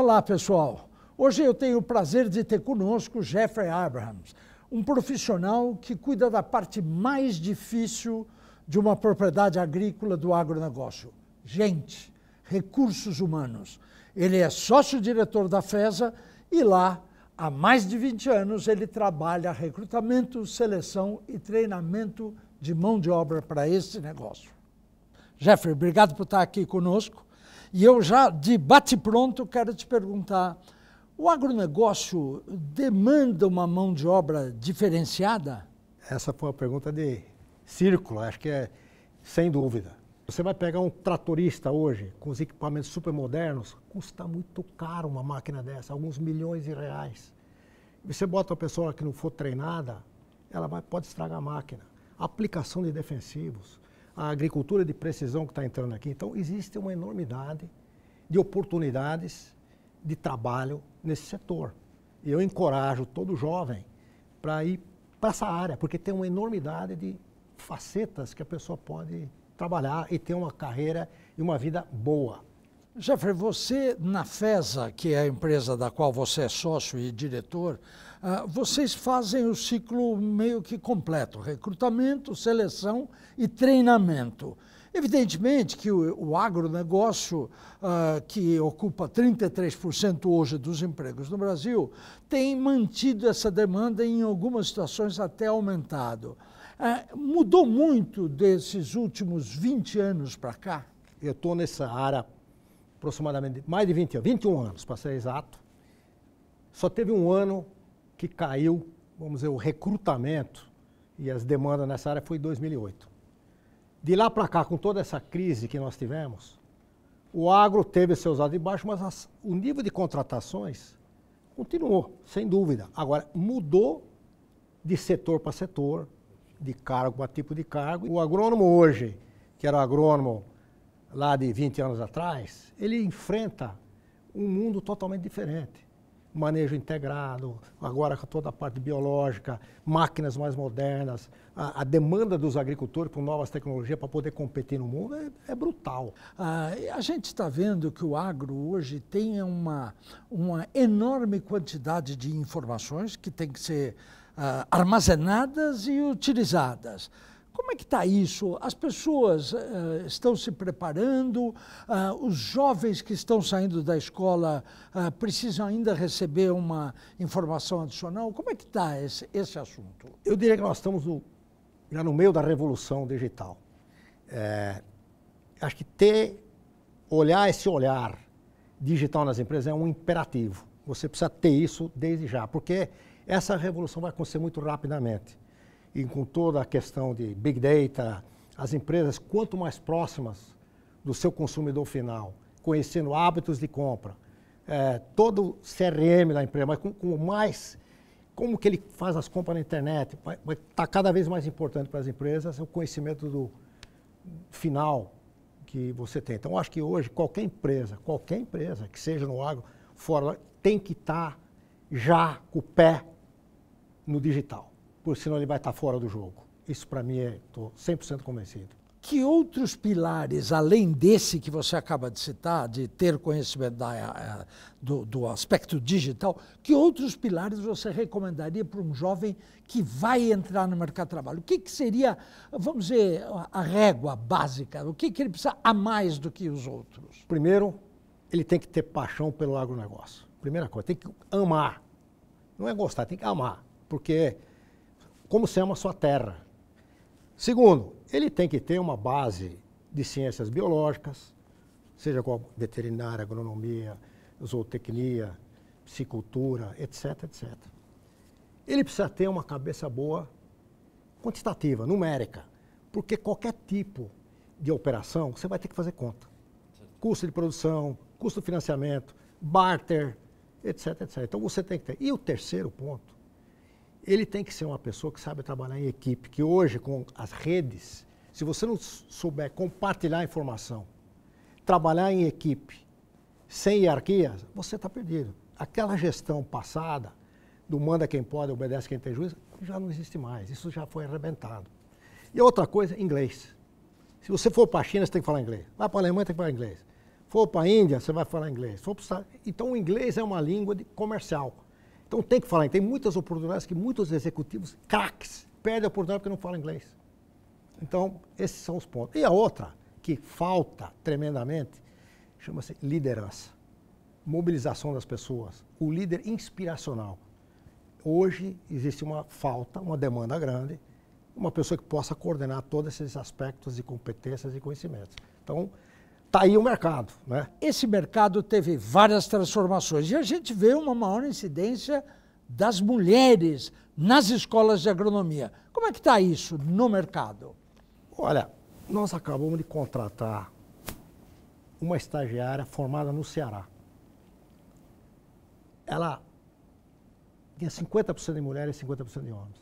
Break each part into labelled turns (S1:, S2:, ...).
S1: Olá, pessoal. Hoje eu tenho o prazer de ter conosco Jeffrey Abrahams, um profissional que cuida da parte mais difícil de uma propriedade agrícola do agronegócio: gente, recursos humanos. Ele é sócio-diretor da FESA e lá, há mais de 20 anos, ele trabalha recrutamento, seleção e treinamento de mão de obra para esse negócio. Jeffrey, obrigado por estar aqui conosco. E eu já, de bate-pronto, quero te perguntar: o agronegócio demanda uma mão de obra diferenciada? Essa foi uma pergunta
S2: de círculo, acho que é sem dúvida. Você vai pegar um tratorista hoje, com os equipamentos super modernos, custa muito caro uma máquina dessa, alguns milhões de reais. Você bota uma pessoa que não for treinada, ela vai, pode estragar a máquina. Aplicação de defensivos, a agricultura de precisão que está entrando aqui. Então, existe uma enormidade de oportunidades de trabalho nesse setor. E eu encorajo todo jovem para ir para essa área, porque tem uma enormidade de facetas que a pessoa pode trabalhar e ter uma carreira e uma vida
S1: boa. Jeffrey, você na FESA, que é a empresa da qual você é sócio e diretor, ah, vocês fazem o ciclo meio que completo: recrutamento, seleção e treinamento. Evidentemente que o, o agronegócio, uh, que ocupa 33% hoje dos empregos no Brasil, tem mantido essa demanda e, em algumas situações, até aumentado. Uh, mudou muito desses últimos 20 anos para cá? Eu estou nessa
S2: área aproximadamente mais de 20 anos, 21 anos para ser exato, só teve um ano que caiu, vamos dizer, o recrutamento e as demandas nessa área foi em 2008. De lá para cá, com toda essa crise que nós tivemos, o agro teve seus lados de baixo, mas as, o nível de contratações continuou, sem dúvida. Agora, mudou de setor para setor, de cargo para tipo de cargo. O agrônomo hoje, que era o agrônomo lá de 20 anos atrás, ele enfrenta um mundo totalmente diferente. Manejo integrado, agora com toda a parte biológica, máquinas mais modernas, a, a
S1: demanda dos agricultores por novas tecnologias para poder competir no mundo é, é brutal. Ah, a gente está vendo que o agro hoje tem uma, uma enorme quantidade de informações que tem que ser ah, armazenadas e utilizadas. Como é que está isso? As pessoas uh, estão se preparando, uh, os jovens que estão saindo da escola uh, precisam ainda receber uma informação adicional. Como é que está esse, esse assunto? Eu diria que nós estamos no,
S2: já no meio da revolução digital. É, acho que ter, olhar esse olhar digital nas empresas é um imperativo. Você precisa ter isso desde já, porque essa revolução vai acontecer muito rapidamente e com toda a questão de Big Data, as empresas, quanto mais próximas do seu consumidor final, conhecendo hábitos de compra, é, todo o CRM da empresa, mas com, com, mais, como que ele faz as compras na internet, está cada vez mais importante para as empresas é o conhecimento do final que você tem. Então, acho que hoje qualquer empresa, qualquer empresa que seja no agro, fora, tem que estar tá já com o pé no digital por senão ele vai estar fora do jogo. Isso para
S1: mim é, estou 100% convencido. Que outros pilares, além desse que você acaba de citar, de ter conhecimento da, eh, eh, do, do aspecto digital, que outros pilares você recomendaria para um jovem que vai entrar no mercado de trabalho? O que, que seria, vamos dizer, a régua básica? O que, que ele precisa a mais do que os
S2: outros? Primeiro, ele tem que ter paixão pelo agronegócio. Primeira coisa, tem que amar. Não é gostar, tem que amar. Porque como se ama a sua terra. Segundo, ele tem que ter uma base de ciências biológicas, seja qual veterinária, agronomia, zootecnia, psicultura, etc, etc. Ele precisa ter uma cabeça boa quantitativa, numérica, porque qualquer tipo de operação você vai ter que fazer conta. Custo de produção, custo de financiamento, barter, etc, etc. Então você tem que ter. E o terceiro ponto ele tem que ser uma pessoa que sabe trabalhar em equipe, que hoje com as redes, se você não souber compartilhar informação, trabalhar em equipe, sem hierarquias, você está perdido. Aquela gestão passada do manda quem pode, obedece quem tem juízo, já não existe mais. Isso já foi arrebentado. E outra coisa, inglês. Se você for para a China, você tem que falar inglês. Vai para a Alemanha, tem que falar inglês. For para a Índia, você vai falar inglês. For Então, o inglês é uma língua comercial. Então tem que falar. Tem muitas oportunidades que muitos executivos, craques, perdem a oportunidade porque não falam inglês. Então, esses são os pontos. E a outra, que falta tremendamente, chama-se liderança. Mobilização das pessoas. O líder inspiracional. Hoje existe uma falta, uma demanda grande, uma pessoa que possa
S1: coordenar todos esses aspectos de competências e conhecimentos. Então, Está aí o mercado. Né? Esse mercado teve várias transformações e a gente vê uma maior incidência das mulheres nas escolas de agronomia. Como é que está isso no mercado? Olha, nós acabamos de contratar uma
S2: estagiária formada no Ceará. Ela tinha 50% de mulheres e 50% de homens.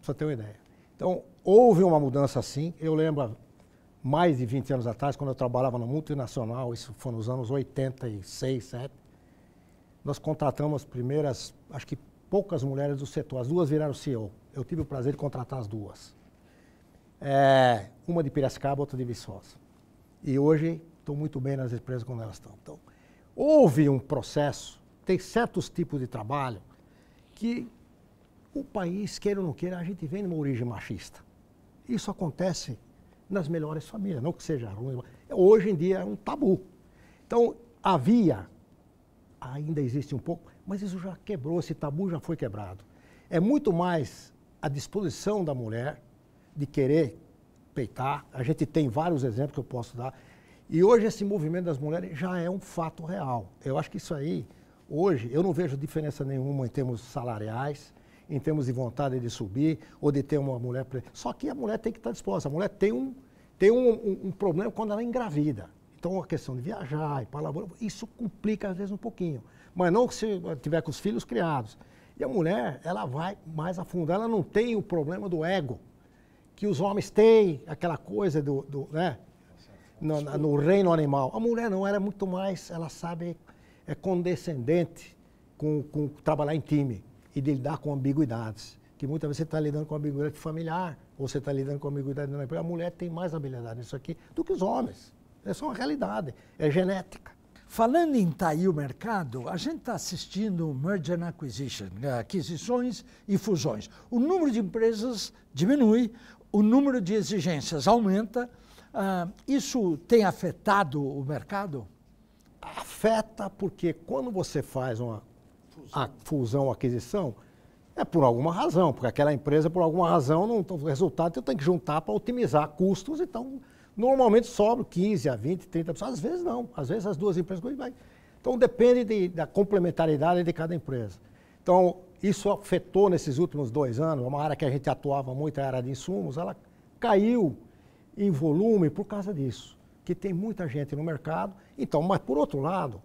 S2: Só você ter uma ideia. Então, houve uma mudança assim. Eu lembro mais de 20 anos atrás, quando eu trabalhava na multinacional, isso foi nos anos 86, 7, nós contratamos as primeiras, acho que poucas mulheres do setor. As duas viraram CEO. Eu tive o prazer de contratar as duas. É, uma de Piracicaba, outra de Viçosa. E hoje estou muito bem nas empresas quando elas estão. Então, houve um processo, tem certos tipos de trabalho que o país, queira ou não queira, a gente vem de uma origem machista. Isso acontece nas melhores famílias, não que seja ruim. Hoje em dia é um tabu. Então, havia, ainda existe um pouco, mas isso já quebrou, esse tabu já foi quebrado. É muito mais a disposição da mulher de querer peitar. A gente tem vários exemplos que eu posso dar. E hoje esse movimento das mulheres já é um fato real. Eu acho que isso aí, hoje, eu não vejo diferença nenhuma em termos salariais, em termos de vontade de subir ou de ter uma mulher. Só que a mulher tem que estar disposta. A mulher tem um, tem um, um, um problema quando ela é engravida. Então, a questão de viajar e para isso complica às vezes um pouquinho. Mas não se tiver com os filhos criados. E a mulher, ela vai mais a fundo. Ela não tem o problema do ego, que os homens têm, aquela coisa do, do né? No, no, reino animal. A mulher não, ela é muito mais, ela sabe, é condescendente com, com trabalhar em time e de lidar com ambiguidades. Que muitas vezes você está lidando com ambiguidade familiar, ou você está lidando com ambiguidade na empresa. A mulher tem mais habilidade nisso aqui do que os homens.
S1: É só uma realidade, é genética. Falando em tair tá o mercado, a gente está assistindo merger and acquisition, né, aquisições e fusões. O número de empresas diminui, o número de exigências aumenta. Uh, isso tem afetado o mercado? Afeta porque quando você faz uma
S2: a fusão, a aquisição, é por alguma razão, porque aquela empresa, por alguma razão, não tem resultado, tem que juntar para otimizar custos, então normalmente sobra 15 a 20, 30%, às vezes não, às vezes as duas empresas. Então depende de, da complementaridade de cada empresa. Então, isso afetou nesses últimos dois anos, uma área que a gente atuava muito, a área de insumos, ela caiu em volume por causa disso, que tem muita gente no mercado. Então, mas por outro lado,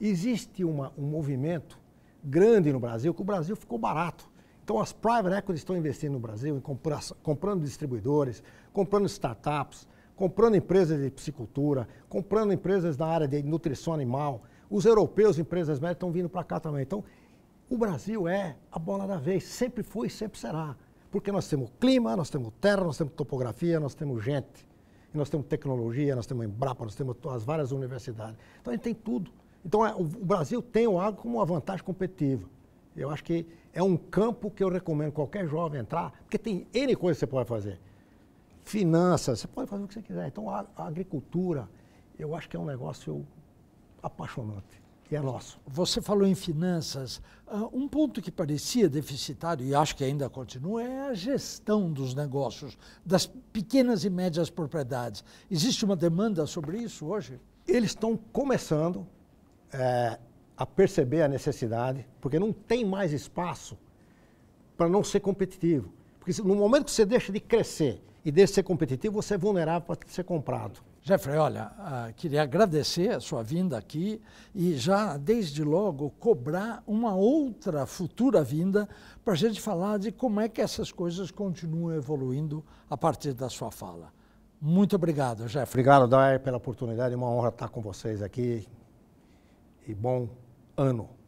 S2: existe uma, um movimento grande no Brasil, que o Brasil ficou barato. Então as private equities estão investindo no Brasil, comprando distribuidores, comprando startups, comprando empresas de piscicultura, comprando empresas na área de nutrição animal. Os europeus, empresas médias, estão vindo para cá também. Então, o Brasil é a bola da vez, sempre foi e sempre será. Porque nós temos clima, nós temos terra, nós temos topografia, nós temos gente, nós temos tecnologia, nós temos Embrapa, nós temos as várias universidades. Então a gente tem tudo. Então, é, o Brasil tem o agro como uma vantagem competitiva. Eu acho que é um campo que eu recomendo qualquer jovem entrar, porque tem N coisas que você pode fazer. Finanças, você pode fazer o que você quiser. Então, a, agricultura,
S1: eu acho que é um negócio apaixonante. E é nosso. Você falou em finanças. Ah, um ponto que parecia deficitário, e acho que ainda continua, é a gestão dos negócios, das pequenas e médias propriedades. Existe uma demanda sobre isso hoje? Eles estão começando,
S2: é, a perceber a necessidade, porque não tem mais espaço para não ser competitivo. Porque no momento que
S1: você deixa de crescer e deixa de ser competitivo, você é vulnerável para ser comprado. Jeffrey, olha, ah, queria agradecer a sua vinda aqui e já desde logo cobrar uma outra futura vinda para a gente falar de como é que essas coisas continuam evoluindo a partir da sua fala. Muito obrigado, Jeffrey.
S2: Obrigado, Dair, pela oportunidade. É uma honra estar com vocês aqui e bom ano.